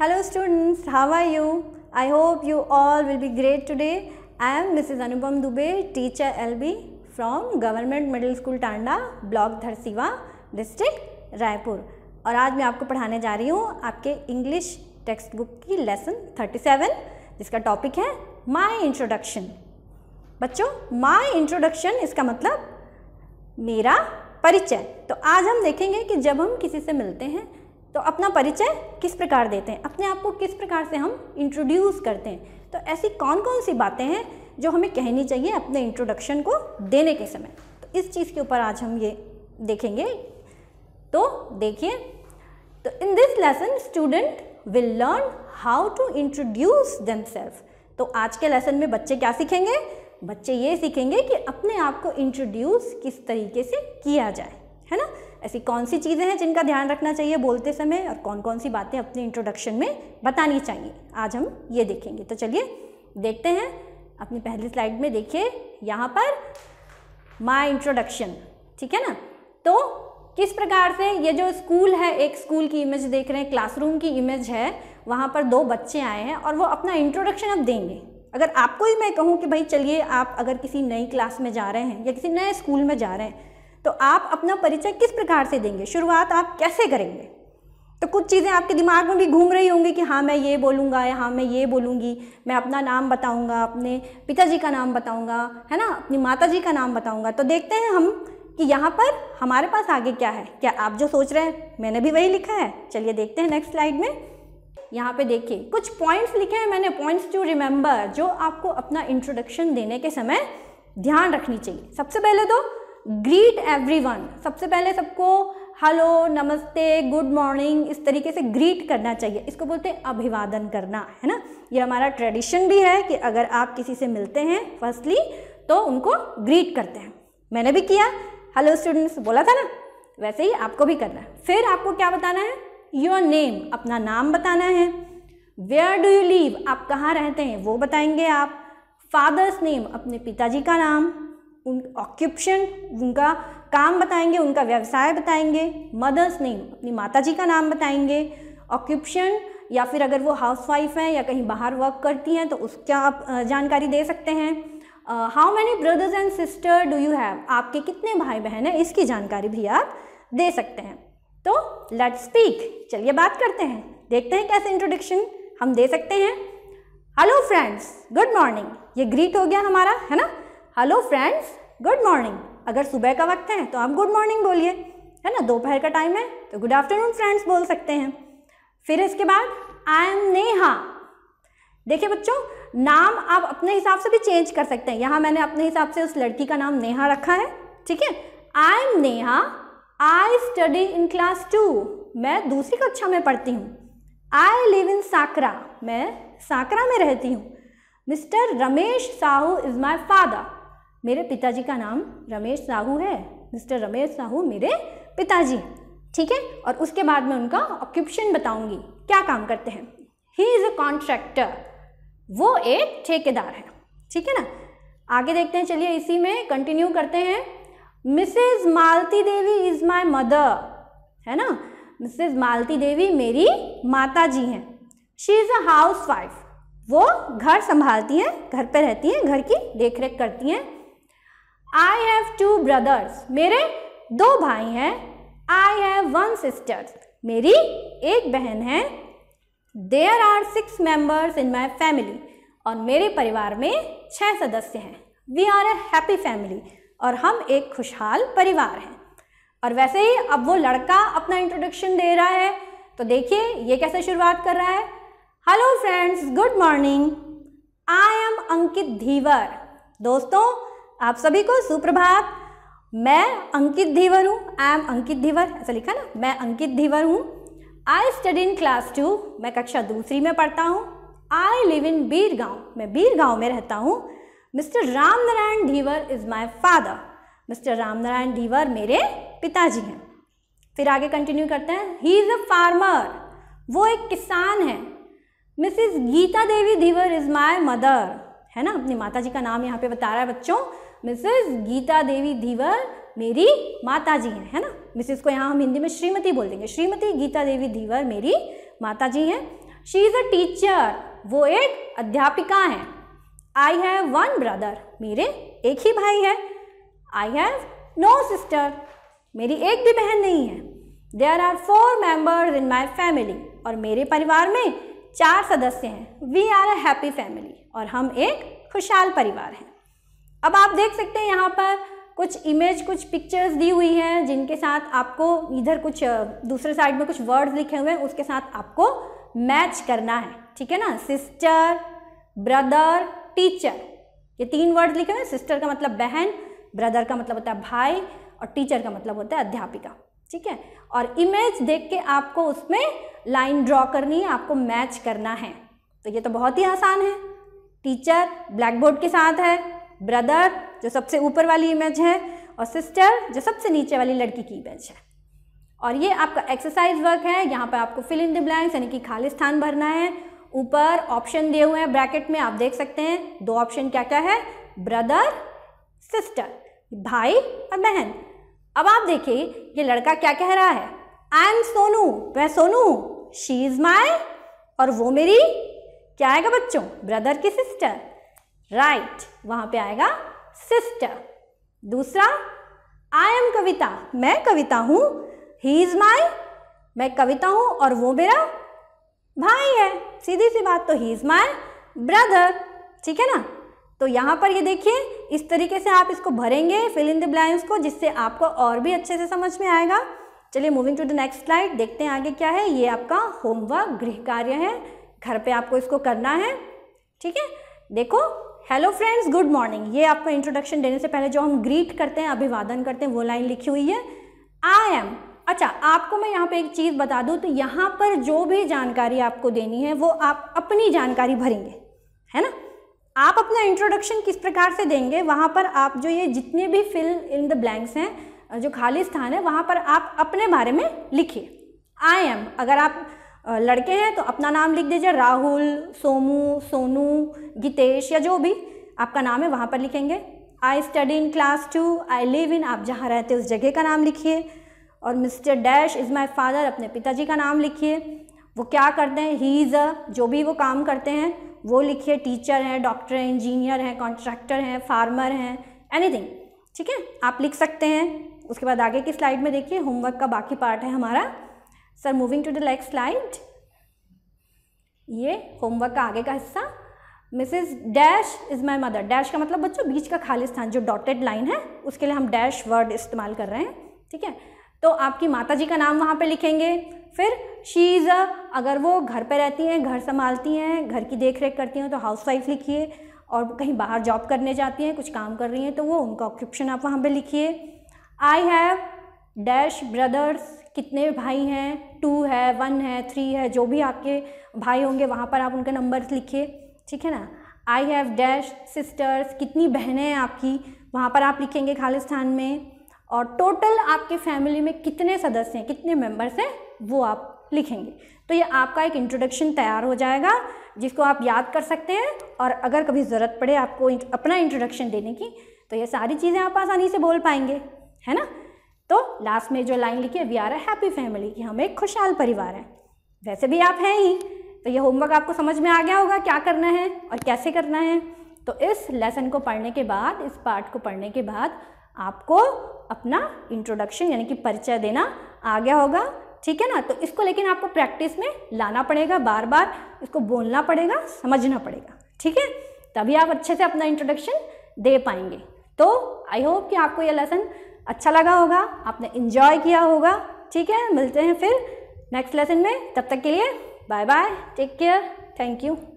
hello students how are you I hope you all will be great today I am Mrs Anupam Dubey teacher L B from government middle school Tanda block Dharsiva district Raipur और आज मैं आपको पढ़ाने जा रही हूँ आपके इंग्लिश टेक्स्ट बुक की लेसन 37 जिसका टॉपिक है माई इंट्रोडक्शन बच्चों माई इंट्रोडक्शन इसका मतलब मेरा परिचय तो आज हम देखेंगे कि जब हम किसी से मिलते हैं तो अपना परिचय किस प्रकार देते हैं अपने आप को किस प्रकार से हम इंट्रोड्यूस करते हैं तो ऐसी कौन कौन सी बातें हैं जो हमें कहनी चाहिए अपने इंट्रोडक्शन को देने के समय तो इस चीज़ के ऊपर आज हम ये देखेंगे तो देखिए तो in this lesson student will learn how to introduce themselves तो आज के लेसन में बच्चे क्या सीखेंगे बच्चे ये सीखेंगे कि अपने आप को इंट्रोड्यूस किस तरीके से किया जाए है ना ऐसी कौन सी चीज़ें हैं जिनका ध्यान रखना चाहिए बोलते समय और कौन कौन सी बातें अपने इंट्रोडक्शन में बतानी चाहिए आज हम ये देखेंगे तो चलिए देखते हैं अपनी पहली स्लाइड में देखिए यहाँ पर माई इंट्रोडक्शन ठीक है ना तो किस प्रकार से ये जो स्कूल है एक स्कूल की इमेज देख रहे हैं क्लासरूम की इमेज है वहाँ पर दो बच्चे आए हैं और वो अपना इंट्रोडक्शन अब देंगे अगर आपको ही मैं कहूँ कि भाई चलिए आप अगर किसी नई क्लास में जा रहे हैं या किसी नए स्कूल में जा रहे हैं तो आप अपना परिचय किस प्रकार से देंगे शुरुआत आप कैसे करेंगे तो कुछ चीज़ें आपके दिमाग में भी घूम रही होंगी कि हाँ मैं ये बोलूँगा या हाँ मैं ये बोलूँगी मैं अपना नाम बताऊँगा अपने पिताजी का नाम बताऊँगा है ना अपनी माता जी का नाम बताऊँगा तो देखते हैं हम कि यहाँ पर हमारे पास आगे क्या है क्या आप जो सोच रहे हैं मैंने भी वही लिखा है चलिए देखते हैं नेक्स्ट स्लाइड में यहाँ पे देखिए कुछ पॉइंट्स लिखे हैं मैंने पॉइंट्स टू रिमेंबर जो आपको अपना इंट्रोडक्शन देने के समय ध्यान रखनी चाहिए सबसे पहले तो ग्रीट एवरीवन सबसे पहले सबको हेलो नमस्ते गुड मॉर्निंग इस तरीके से ग्रीट करना चाहिए इसको बोलते हैं अभिवादन करना है ना ये हमारा ट्रेडिशन भी है कि अगर आप किसी से मिलते हैं फर्स्टली तो उनको ग्रीट करते हैं मैंने भी किया हेलो स्टूडेंट्स बोला था ना वैसे ही आपको भी करना है फिर आपको क्या बताना है योर नेम अपना नाम बताना है वेयर डू यू लीव आप कहाँ रहते हैं वो बताएंगे आप फादर्स नेम अपने पिताजी का नाम उन ऑक्यूपेशन उनका काम बताएंगे उनका व्यवसाय बताएंगे मदर्स नेम अपनी माता जी का नाम बताएंगे ऑक्यूपेशन या फिर अगर वो हाउस वाइफ है या कहीं बाहर वर्क करती हैं तो उसका आप जानकारी दे सकते हैं how many brothers and sister do you have आपके कितने भाई बहन हैं इसकी जानकारी भी आप दे सकते हैं तो लेट स्पीक चलिए बात करते हैं देखते हैं कैसे इंट्रोडक्शन हम दे सकते हैं हेलो फ्रेंड्स गुड मॉर्निंग ये ग्रीट हो गया हमारा है ना हेलो फ्रेंड्स गुड मॉर्निंग अगर सुबह का वक्त है तो आप गुड मॉर्निंग बोलिए है ना दोपहर का टाइम है तो गुड आफ्टरनून फ्रेंड्स बोल सकते हैं फिर इसके बाद आई एम नेहा देखिए बच्चों नाम आप अपने हिसाब से भी चेंज कर सकते हैं यहाँ मैंने अपने हिसाब से उस लड़की का नाम नेहा रखा है ठीक है I am Neha I study in class two मैं दूसरी कक्षा में पढ़ती हूँ आई लिव इन साकरा मैं साकरा में रहती हूँ Mr Ramesh Sahu is my father मेरे पिताजी का नाम रमेश साहू है मिस्टर रमेश साहू मेरे पिताजी ठीक है और उसके बाद में उनका ऑक्यूपेशन बताऊंगी क्या काम करते हैं ही इज़ अ कॉन्ट्रैक्टर वो एक ठेकेदार है ठीक है ना आगे देखते हैं चलिए इसी में कंटिन्यू करते हैं Mrs Malti Devi is my mother है ना मिसेज मालती देवी मेरी माता जी हैं she is a housewife वो घर संभालती हैं घर पे रहती हैं घर की देखरेख करती हैं आई हैव टू ब्रदर्स मेरे दो भाई हैं आई हैव वन सिस्टर मेरी एक बहन है there are six members in my family और मेरे परिवार में छः सदस्य हैं we are a happy family और हम एक खुशहाल परिवार हैं और वैसे ही अब वो लड़का अपना इंट्रोडक्शन दे रहा है तो देखिए ये कैसे शुरुआत कर रहा है hello friends good morning I am Ankit Dhiwar दोस्तों आप सभी को सुप्रभात मैं अंकित धीवर हूँ आई एम अंकित धीवर ऐसा लिखा ना मैं अंकित धीवर हूँ I study in class two मैं कक्षा दूसरी में पढ़ता हूँ आई लिव इन बीर गाँव मैं बीर गाँव में रहता हूँ Mr Ram Narayan Dhiwar is my father Mr Ram Narayan Dhiwar मेरे पिताजी हैं फिर आगे कंटिन्यू करते हैं ही इज़ अ फार्मर वो एक किसान है Mrs Geeta Devi Dhiwar is my mother है ना अपनी माता जी का नाम यहाँ पे बता रहा है बच्चों मिसेस गीता देवी धीवर मेरी माता जी हैं है ना मिसेस को यहाँ हम हिंदी में श्रीमती बोल देंगे श्रीमती गीता देवी धीवर मेरी माता जी हैं शी इज़ अ टीचर वो एक अध्यापिका हैं आई हैव वन ब्रदर मेरे एक ही भाई है आई हैव नो सिस्टर मेरी एक भी बहन नहीं है there are four members in my family और मेरे परिवार में चार सदस्य हैं we are a happy family और हम एक खुशहाल परिवार हैं अब आप देख सकते हैं यहाँ पर कुछ इमेज कुछ पिक्चर्स दी हुई हैं जिनके साथ आपको इधर कुछ दूसरे साइड में कुछ वर्ड्स लिखे हुए हैं उसके साथ आपको मैच करना है ठीक है ना सिस्टर ब्रदर टीचर ये तीन वर्ड्स लिखे हुए हैं सिस्टर का मतलब बहन ब्रदर का मतलब होता है भाई और टीचर का मतलब होता है अध्यापिका ठीक है और इमेज देख के आपको उसमें लाइन ड्रॉ करनी है आपको मैच करना है तो ये तो बहुत ही आसान है टीचर ब्लैक बोर्ड के साथ है ब्रदर जो सबसे ऊपर वाली इमेज है और सिस्टर जो सबसे नीचे वाली लड़की की इमेज है और ये आपका एक्सरसाइज वर्क है यहाँ पर आपको फिल इन द ब्लैंक्स यानी कि खाली स्थान भरना है ऊपर ऑप्शन दिए हुए हैं ब्रैकेट में आप देख सकते हैं दो ऑप्शन क्या क्या है ब्रदर सिस्टर भाई और बहन अब आप देखिए ये लड़का क्या कह रहा है आई एम सोनू वह सोनू शी इज माई और वो मेरी क्या आएगा बच्चों ब्रदर की सिस्टर राइट वहां पे आएगा सिस्टर दूसरा आई एम कविता मैं कविता हूँ ही इज माई मैं कविता हूँ और वो मेरा भाई है सीधी सी बात तो ही इज माई ब्रदर ठीक है ना तो यहां पर ये देखिए इस तरीके से आप इसको भरेंगे फिल इन द ब्लैंक्स को जिससे आपको और भी अच्छे से समझ में आएगा चलिए moving to the next slide देखते हैं आगे क्या है ये आपका होमवर्क गृह कार्य है घर पे आपको इसको करना है ठीक है देखो हेलो फ्रेंड्स गुड मॉर्निंग ये आपको इंट्रोडक्शन देने से पहले जो हम ग्रीट करते हैं अभिवादन करते हैं वो लाइन लिखी हुई है आई एम अच्छा आपको मैं यहाँ पे एक चीज़ बता दूँ तो यहाँ पर जो भी जानकारी आपको देनी है वो आप अपनी जानकारी भरेंगे है ना आप अपना इंट्रोडक्शन किस प्रकार से देंगे वहाँ पर आप जो ये जितने भी फिल इन द ब्लैंक्स हैं जो खाली स्थान है वहाँ पर आप अपने बारे में लिखिए आई एम अगर आप लड़के हैं तो अपना नाम लिख दीजिए राहुल सोमू सोनू गितेश या जो भी आपका नाम है वहाँ पर लिखेंगे I study in class two I live in आप जहाँ रहते उस जगह का नाम लिखिए और Mr dash is my father अपने पिताजी का नाम लिखिए वो क्या करते हैं ही इज़ अ जो भी वो काम करते हैं वो लिखिए टीचर हैं डॉक्टर हैं इंजीनियर हैं कॉन्ट्रैक्टर हैं फार्मर हैं एनीथिंग ठीक है आप लिख सकते हैं उसके बाद आगे की स्लाइड में देखिए होमवर्क का बाकी पार्ट है हमारा sir moving to the next slide ये होमवर्क का आगे का हिस्सा Mrs dash is my mother dash का मतलब बच्चों बीच का खाली स्थान जो डॉटेड लाइन है उसके लिए हम डैश वर्ड इस्तेमाल कर रहे हैं ठीक है तो आपकी माता जी का नाम वहाँ पे लिखेंगे फिर शी इज़ अ अगर वो घर पे रहती हैं घर संभालती हैं घर की देख रेख करती हैं तो हाउस वाइफ लिखिए और कहीं बाहर जॉब करने जाती हैं कुछ काम कर रही हैं तो वो उनका ऑक्यूपेशन आप वहाँ पे लिखिए आई हैव डैश ब्रदर्स कितने भाई हैं टू है वन है थ्री है जो भी आपके भाई होंगे वहाँ पर आप उनके नंबर्स लिखिए ठीक है ना आई हैव डैश सिस्टर्स कितनी बहनें हैं आपकी वहाँ पर आप लिखेंगे खालिस्तान में और टोटल आपके फैमिली में कितने सदस्य हैं कितने मेम्बर्स हैं वो आप लिखेंगे तो ये आपका एक इंट्रोडक्शन तैयार हो जाएगा जिसको आप याद कर सकते हैं और अगर कभी ज़रूरत पड़े आपको अपना इंट्रोडक्शन देने की तो ये सारी चीज़ें आप आसानी से बोल पाएंगे है ना तो लास्ट में जो लाइन लिखी है we are a happy family कि हम एक खुशहाल परिवार हैं वैसे भी आप हैं ही तो ये होमवर्क आपको समझ में आ गया होगा क्या करना है और कैसे करना है तो इस लेसन को पढ़ने के बाद इस पार्ट को पढ़ने के बाद आपको अपना इंट्रोडक्शन यानी कि परिचय देना आ गया होगा ठीक है ना तो इसको लेकिन आपको प्रैक्टिस में लाना पड़ेगा बार बार इसको बोलना पड़ेगा समझना पड़ेगा ठीक है तभी आप अच्छे से अपना इंट्रोडक्शन दे पाएंगे तो आई होप कि आपको यह लेसन अच्छा लगा होगा आपने इंजॉय किया होगा ठीक है मिलते हैं फिर नेक्स्ट लेसन में तब तक के लिए bye bye take care thank you